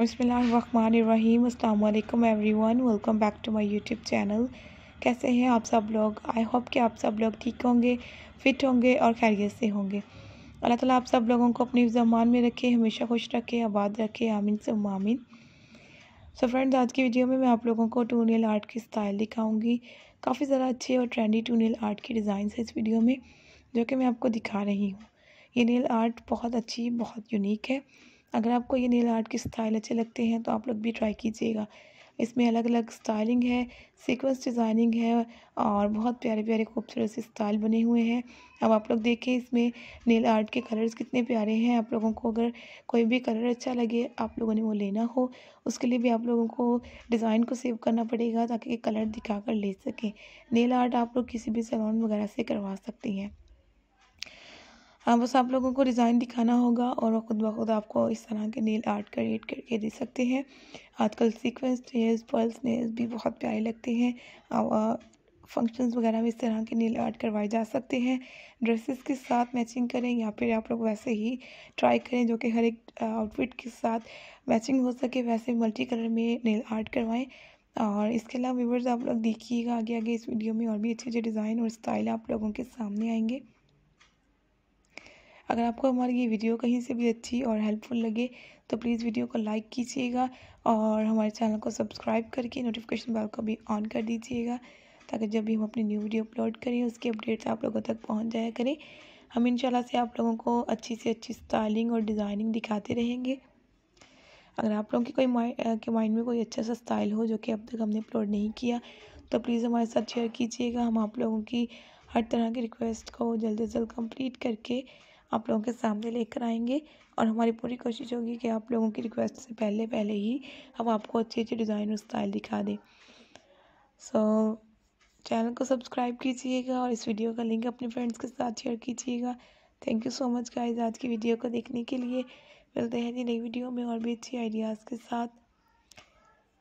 बसमीम अल्लाम everyone welcome back to my YouTube channel कैसे हैं आप सब लोग आई होप कि आप सब लोग ठीक होंगे फिट होंगे और खैरियत से होंगे अल्लाह ताला आप सब लोगों को अपनी जमान में रखे हमेशा खुश रखे आबाद रखे आमिन से मामिन सो फ्रेंड्स आज की वीडियो में मैं आप लोगों को नील आर्ट की स्टाइल दिखाऊंगी काफ़ी ज़रा अच्छे और ट्रेंडी नील आर्ट की डिज़ाइन है इस वीडियो में जो कि मैं आपको दिखा रही हूँ ये नील आर्ट बहुत अच्छी बहुत यूनिक है अगर आपको ये नेल आर्ट के स्टाइल अच्छे लगते हैं तो आप लोग भी ट्राई कीजिएगा इसमें अलग अलग स्टाइलिंग है सीक्वेंस डिज़ाइनिंग है और बहुत प्यारे प्यारे खूबसूरत से स्टाइल बने हुए हैं अब आप लोग देखें इसमें नेल आर्ट के कलर्स कितने प्यारे हैं आप लोगों को अगर कोई भी कलर अच्छा लगे आप लोगों ने वो लेना हो उसके लिए भी आप लोगों को डिज़ाइन को सेव करना पड़ेगा ताकि कलर दिखा कर ले सकें नेल आर्ट आप लोग किसी भी सैलून वगैरह से करवा सकती हैं हाँ बस आप लोगों को डिज़ाइन दिखाना होगा और ख़ुद ब खुद आपको इस तरह के नेल आर्ट क्रिएट करके दे सकते हैं आजकल सीक्वेंस नेल्स पर्ल्स नेल्स भी बहुत प्यारे लगते हैं फंक्शंस वगैरह में इस तरह के नील आर्ट करवाए जा सकते हैं ड्रेसेस के साथ मैचिंग करें या फिर आप लोग वैसे ही ट्राई करें जो कि हर एक आउटफिट के साथ मैचिंग हो सके वैसे मल्टी कलर में नील आर्ट करवाएँ और इसके अलावा व्यूवर्स आप लोग देखिएगा आगे आगे इस वीडियो में और भी अच्छे अच्छे डिज़ाइन और स्टाइल आप लोगों के सामने आएंगे अगर आपको हमारी ये वीडियो कहीं से भी अच्छी और हेल्पफुल लगे तो प्लीज़ वीडियो को लाइक कीजिएगा और हमारे चैनल को सब्सक्राइब करके नोटिफिकेशन बेल को भी ऑन कर दीजिएगा ताकि जब भी हम अपनी न्यू वीडियो अपलोड करें उसकी अपडेट्स आप लोगों तक पहुँच जाया करें हम इंशाल्लाह से आप लोगों को अच्छी से अच्छी स्टाइलिंग और डिज़ाइनिंग दिखाते रहेंगे अगर आप लोगों की कोई के माइंड में कोई अच्छा सा स्टाइल हो जो कि अब तक हमने अपलोड नहीं किया तो प्लीज़ हमारे साथ शेयर कीजिएगा हम आप लोगों की हर तरह की रिक्वेस्ट को जल्द से जल्द कंप्लीट करके आप लोगों के सामने लेकर आएंगे और हमारी पूरी कोशिश होगी कि आप लोगों की रिक्वेस्ट से पहले पहले ही हम आपको अच्छी अच्छी डिज़ाइन और स्टाइल दिखा दें सो so, चैनल को सब्सक्राइब कीजिएगा और इस वीडियो का लिंक अपने फ्रेंड्स के साथ शेयर कीजिएगा thank you so much guys आज की वीडियो को देखने के लिए मिलते हैं जी नई वीडियो में और भी अच्छी आइडियाज़ के साथ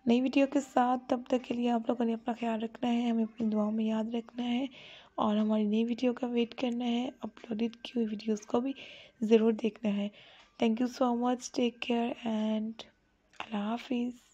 नई वीडियो के साथ तब तक के लिए आप लोगों ने अपना ख्याल रखना है हमें अपनी दुआओं में याद रखना है और हमारी नई वीडियो का वेट करना है अपलोडेड की हुई वीडियोज़ को भी ज़रूर देखना है thank you so much take care and अल्लाह हाफिज़